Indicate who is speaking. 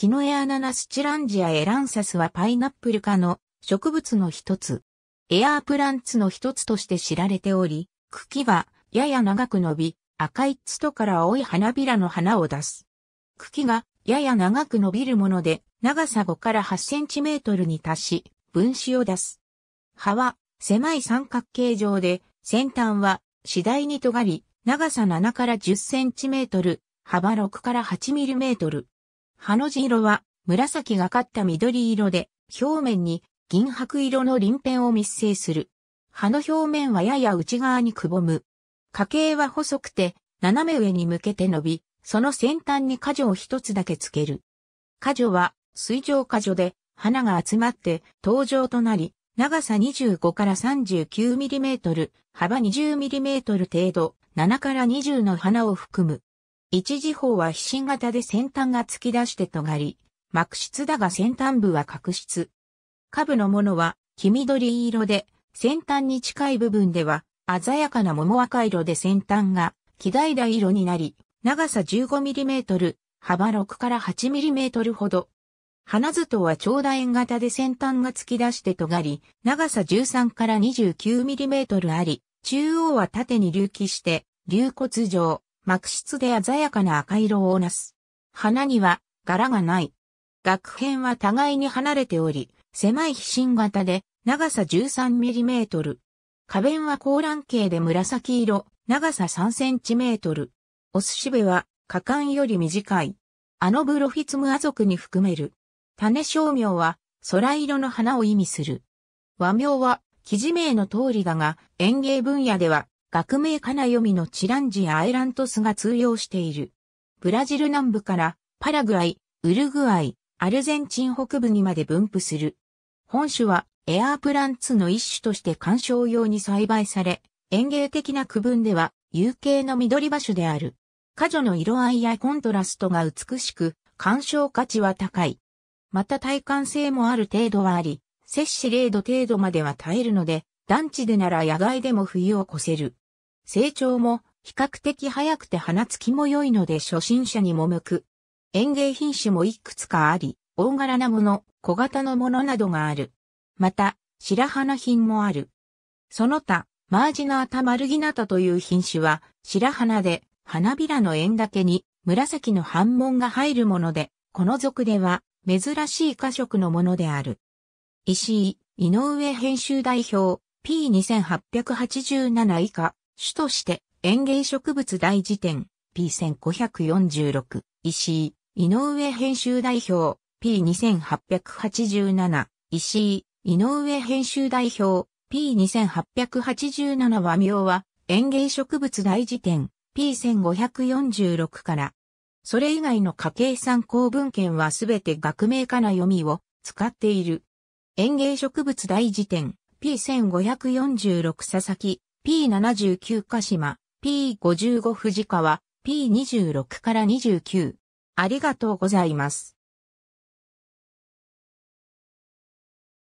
Speaker 1: キノエアナナスチランジアエランサスはパイナップル科の植物の一つ。エアープランツの一つとして知られており、茎はやや長く伸び、赤いツトから青い花びらの花を出す。茎がやや長く伸びるもので、長さ5から8センチメートルに達し、分子を出す。葉は狭い三角形状で、先端は次第に尖り、長さ7から10センチメートル、幅6から8ミリメートル。葉の字色は紫がかった緑色で、表面に銀白色の鱗片を密生する。葉の表面はやや内側にくぼむ。花茎は細くて、斜め上に向けて伸び、その先端に果樹を一つだけつける。果樹は水上果樹で、花が集まって登場となり、長さ25から 39mm、幅 20mm 程度、7から20の花を含む。一時砲は飛信型で先端が突き出して尖り、幕質だが先端部は角質。下部のものは黄緑色で、先端に近い部分では鮮やかな桃赤色で先端が木平色になり、長さ 15mm、幅6から 8mm ほど。花図とは長楕円型で先端が突き出して尖り、長さ13から 29mm あり、中央は縦に隆起して、隆骨状。幕質で鮮やかな赤色をなす。花には柄がない。額辺は互いに離れており、狭い飛心型で長さ 13mm。花弁は高蘭形で紫色、長さ 3cm。お寿司部は果敢より短い。あのブロフィツムア族に含める。種商名は空色の花を意味する。和名は記事名の通りだが、園芸分野では学名カナヨミのチランジやアイラントスが通用している。ブラジル南部からパラグアイ、ウルグアイ、アルゼンチン北部にまで分布する。本種はエアープランツの一種として観賞用に栽培され、園芸的な区分では有形の緑場種である。果樹の色合いやコントラストが美しく、観賞価値は高い。また体感性もある程度はあり、摂氏0度程度までは耐えるので、団地でなら野外でも冬を越せる。成長も比較的早くて花つきも良いので初心者にも向く。園芸品種もいくつかあり、大柄なもの、小型のものなどがある。また、白花品もある。その他、マージナータマルギナタという品種は、白花で、花びらの円だけに、紫の半紋が入るもので、この属では、珍しい花色のものである。石井、井上編集代表、P2887 以下、主として園芸植物大辞典 P1546 石井、井上編集代表 P2887 石井、井上編集代表 P2887 和名は園芸植物大辞典 P1546 から、それ以外の家計参考文献はすべて学名かな読みを使っている。園芸植物大辞典 P1546 佐々木、P79 鹿島、P55 藤川、P26 から29。ありがとうございます。